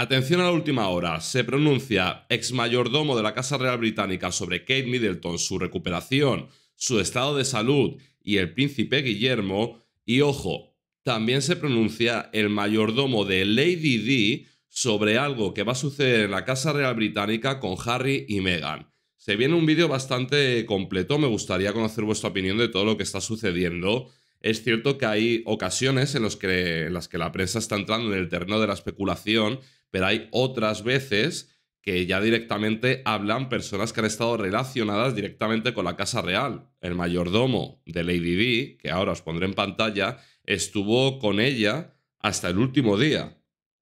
Atención a la última hora. Se pronuncia ex mayordomo de la Casa Real Británica sobre Kate Middleton, su recuperación, su estado de salud y el príncipe Guillermo. Y ojo, también se pronuncia el mayordomo de Lady D sobre algo que va a suceder en la Casa Real Británica con Harry y Meghan. Se viene un vídeo bastante completo, me gustaría conocer vuestra opinión de todo lo que está sucediendo. Es cierto que hay ocasiones en, los que, en las que la prensa está entrando en el terreno de la especulación pero hay otras veces que ya directamente hablan personas que han estado relacionadas directamente con la Casa Real. El mayordomo de Lady D que ahora os pondré en pantalla, estuvo con ella hasta el último día.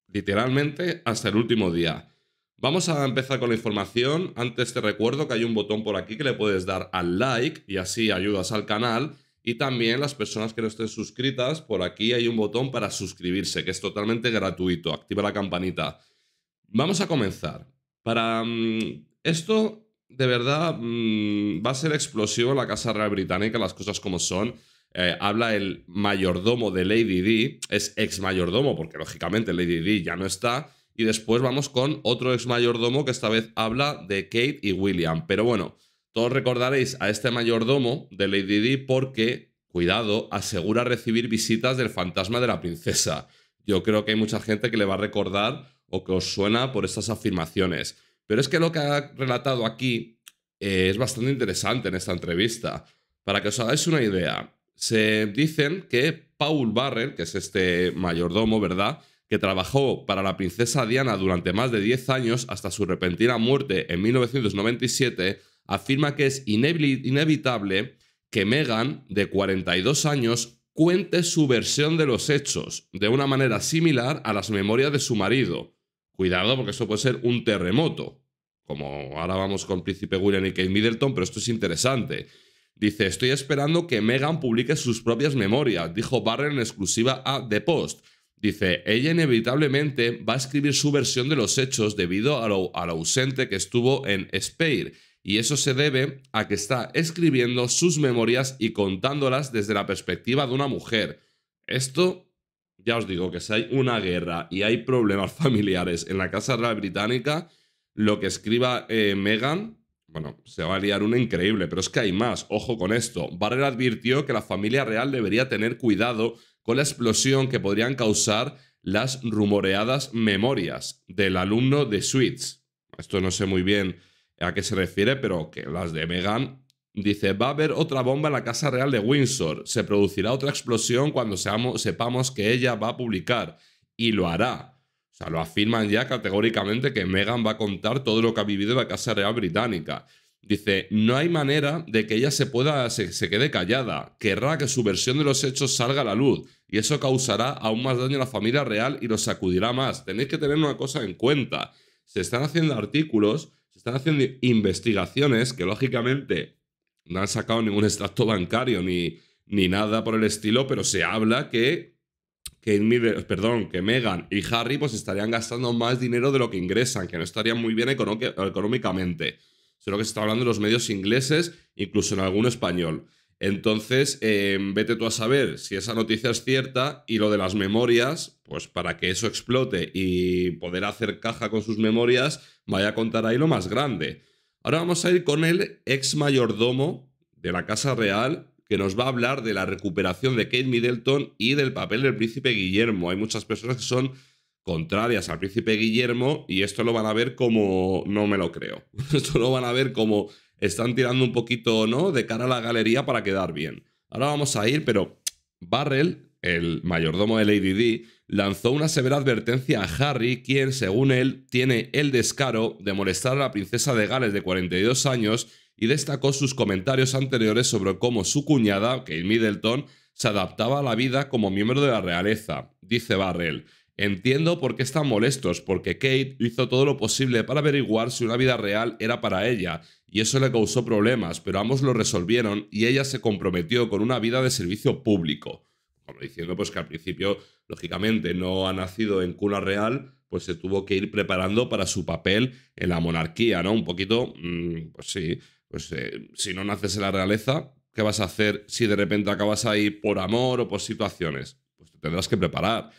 Literalmente hasta el último día. Vamos a empezar con la información. Antes te recuerdo que hay un botón por aquí que le puedes dar al like y así ayudas al canal. Y también las personas que no estén suscritas, por aquí hay un botón para suscribirse, que es totalmente gratuito. Activa la campanita. Vamos a comenzar. Para mm, esto, de verdad, mm, va a ser explosivo la Casa Real Británica, las cosas como son. Eh, habla el mayordomo de Lady D, es ex mayordomo, porque lógicamente Lady D ya no está. Y después vamos con otro ex mayordomo que esta vez habla de Kate y William. Pero bueno, todos recordaréis a este mayordomo de Lady Di porque, cuidado, asegura recibir visitas del fantasma de la princesa. Yo creo que hay mucha gente que le va a recordar o que os suena por estas afirmaciones. Pero es que lo que ha relatado aquí eh, es bastante interesante en esta entrevista. Para que os hagáis una idea, se dicen que Paul Barrel, que es este mayordomo, ¿verdad? Que trabajó para la princesa Diana durante más de 10 años hasta su repentina muerte en 1997, afirma que es inevitable que Meghan, de 42 años, cuente su versión de los hechos, de una manera similar a las memorias de su marido. Cuidado, porque esto puede ser un terremoto. Como ahora vamos con Príncipe William y Kate Middleton, pero esto es interesante. Dice, estoy esperando que Meghan publique sus propias memorias, dijo Barrett en exclusiva a The Post. Dice, ella inevitablemente va a escribir su versión de los hechos debido a lo, ausente que estuvo en Speir y eso se debe a que está escribiendo sus memorias y contándolas desde la perspectiva de una mujer. Esto, ya os digo, que si hay una guerra y hay problemas familiares en la Casa Real Británica, lo que escriba Megan, eh, Meghan, bueno, se va a liar una increíble, pero es que hay más, ojo con esto. Barrer advirtió que la familia real debería tener cuidado con la explosión que podrían causar las rumoreadas memorias del alumno de sweets Esto no sé muy bien a qué se refiere, pero que las de Meghan Dice, va a haber otra bomba en la Casa Real de Windsor. Se producirá otra explosión cuando seamos, sepamos que ella va a publicar. Y lo hará. O sea, lo afirman ya categóricamente que Meghan va a contar todo lo que ha vivido en la Casa Real Británica. Dice, no hay manera de que ella se pueda, se quede callada. Querrá que su versión de los hechos salga a la luz. Y eso causará aún más daño a la familia real y los sacudirá más. Tenéis que tener una cosa en cuenta. Se están haciendo artículos están haciendo investigaciones que lógicamente no han sacado ningún extracto bancario ni, ni nada por el estilo, pero se habla que, que, perdón, que Meghan y Harry pues estarían gastando más dinero de lo que ingresan, que no estarían muy bien económicamente. Eso es lo que se está hablando en los medios ingleses, incluso en algún español. Entonces, em, vete tú a saber si esa noticia es cierta y lo de las memorias, pues para que eso explote y poder hacer caja con sus memorias, vaya a contar ahí lo más grande. Ahora vamos a ir con el ex mayordomo de la Casa Real, que nos va a hablar de la recuperación de Kate Middleton y del papel del príncipe Guillermo. Hay muchas personas que son contrarias al príncipe Guillermo y esto lo van a ver como no me lo creo. Esto lo van a ver como están tirando un poquito, ¿no? De cara a la galería para quedar bien. Ahora vamos a ir, pero Barrel, el mayordomo de Lady D, lanzó una severa advertencia a Harry, quien, según él, tiene el descaro de molestar a la princesa de Gales de 42 años y destacó sus comentarios anteriores sobre cómo su cuñada, Kate Middleton, se adaptaba a la vida como miembro de la realeza, dice Barrel. Entiendo por qué están molestos, porque Kate hizo todo lo posible para averiguar si una vida real era para ella, y eso le causó problemas, pero ambos lo resolvieron y ella se comprometió con una vida de servicio público. Como diciendo pues que al principio, lógicamente, no ha nacido en cuna real, pues se tuvo que ir preparando para su papel en la monarquía, ¿no? Un poquito, mm, pues sí, pues eh, si no naces en la realeza, ¿qué vas a hacer si de repente acabas ahí por amor o por situaciones? Pues te tendrás que preparar.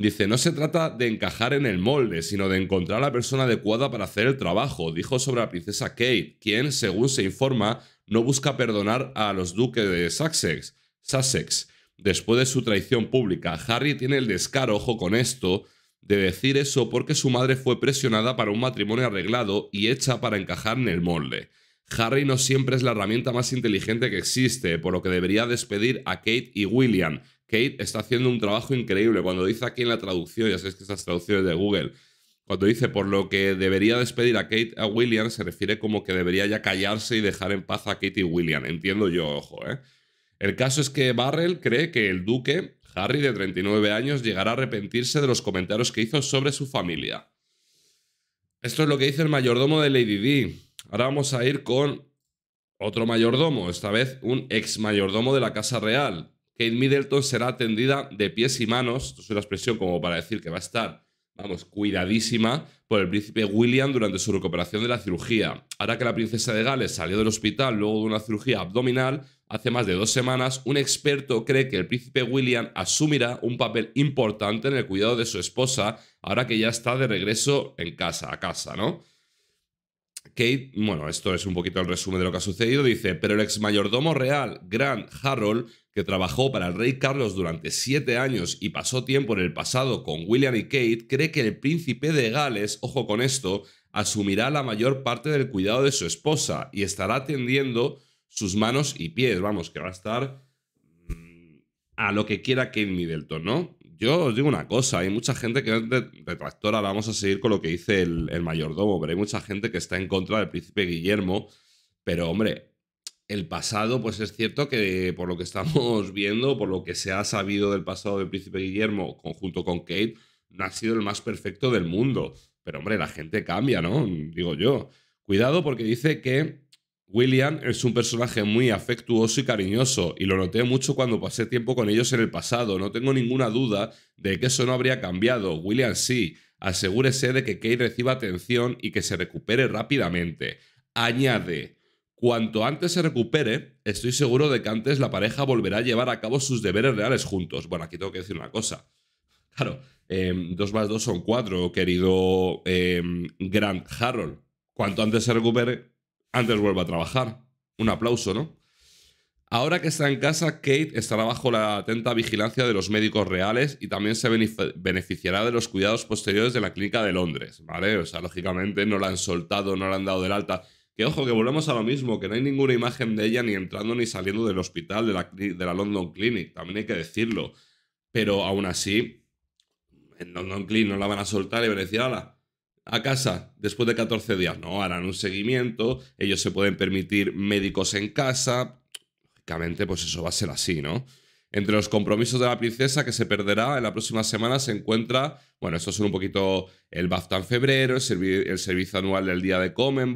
Dice, no se trata de encajar en el molde, sino de encontrar a la persona adecuada para hacer el trabajo, dijo sobre la princesa Kate, quien, según se informa, no busca perdonar a los duques de Sussex. Después de su traición pública, Harry tiene el descaro, ojo con esto, de decir eso porque su madre fue presionada para un matrimonio arreglado y hecha para encajar en el molde. Harry no siempre es la herramienta más inteligente que existe, por lo que debería despedir a Kate y William, Kate está haciendo un trabajo increíble. Cuando dice aquí en la traducción, ya sabes que estas traducciones de Google, cuando dice por lo que debería despedir a Kate a William, se refiere como que debería ya callarse y dejar en paz a Kate y William. Entiendo yo, ojo, ¿eh? El caso es que Barrel cree que el duque, Harry de 39 años, llegará a arrepentirse de los comentarios que hizo sobre su familia. Esto es lo que dice el mayordomo de Lady D. Ahora vamos a ir con otro mayordomo, esta vez un ex mayordomo de la Casa Real, Kate Middleton será atendida de pies y manos, esto es una expresión como para decir que va a estar, vamos, cuidadísima por el príncipe William durante su recuperación de la cirugía. Ahora que la princesa de Gales salió del hospital luego de una cirugía abdominal, hace más de dos semanas, un experto cree que el príncipe William asumirá un papel importante en el cuidado de su esposa, ahora que ya está de regreso en casa, a casa, ¿no? Kate, bueno, esto es un poquito el resumen de lo que ha sucedido, dice, pero el ex mayordomo real, Grant Harold que trabajó para el rey Carlos durante siete años y pasó tiempo en el pasado con William y Kate, cree que el príncipe de Gales, ojo con esto, asumirá la mayor parte del cuidado de su esposa y estará atendiendo sus manos y pies. Vamos, que va a estar mm, a lo que quiera Kate Middleton, ¿no? Yo os digo una cosa, hay mucha gente que es retractora, vamos a seguir con lo que dice el, el mayordomo, pero hay mucha gente que está en contra del príncipe Guillermo, pero hombre, el pasado, pues es cierto que eh, por lo que estamos viendo, por lo que se ha sabido del pasado del príncipe Guillermo, conjunto con Kate, no ha sido el más perfecto del mundo. Pero hombre, la gente cambia, ¿no? Digo yo. Cuidado porque dice que William es un personaje muy afectuoso y cariñoso, y lo noté mucho cuando pasé tiempo con ellos en el pasado. No tengo ninguna duda de que eso no habría cambiado. William sí. Asegúrese de que Kate reciba atención y que se recupere rápidamente. Añade, Cuanto antes se recupere, estoy seguro de que antes la pareja volverá a llevar a cabo sus deberes reales juntos. Bueno, aquí tengo que decir una cosa. Claro, em, dos más dos son cuatro, querido em, Grant Harold. Cuanto antes se recupere, antes vuelva a trabajar. Un aplauso, ¿no? Ahora que está en casa, Kate estará bajo la atenta vigilancia de los médicos reales y también se beneficiará de los cuidados posteriores de la clínica de Londres, ¿vale? O sea, lógicamente no la han soltado, no la han dado del alta. Que ojo, que volvemos a lo mismo, que no hay ninguna imagen de ella ni entrando ni saliendo del hospital de la, London Clinic, también hay que decirlo. Pero aún así, en London Clinic no la van a soltar y van a decir, ala, a casa después de 14 días. No, harán un seguimiento, ellos se pueden permitir médicos en casa. Lógicamente, pues eso va a ser así, ¿no? Entre los compromisos de la princesa que se perderá en la próxima semana se encuentra, bueno, estos son un poquito el BAFTA en febrero, el, servicio anual del día de Common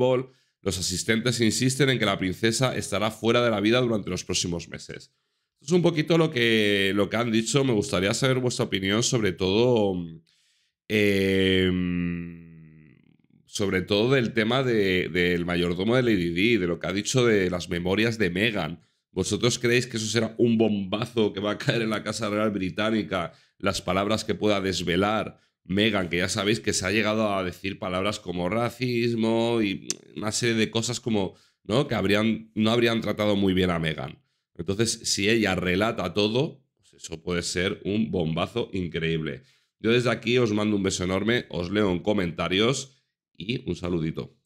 los asistentes insisten en que la princesa estará fuera de la vida durante los próximos meses. es un poquito lo que, lo que han dicho. Me gustaría saber vuestra opinión, sobre todo. Eh, sobre todo del tema del mayordomo de Lady de lo que ha dicho de las memorias de Meghan. ¿Vosotros creéis que eso será un bombazo que va a caer en la Casa Real Británica? Las palabras que pueda desvelar Megan, que ya sabéis que se ha llegado a decir palabras como racismo y una serie de cosas como, ¿no? Que habrían, no habrían tratado muy bien a Megan. Entonces, si ella relata todo, pues eso puede ser un bombazo increíble. Yo desde aquí os mando un beso enorme, os leo en comentarios y un saludito.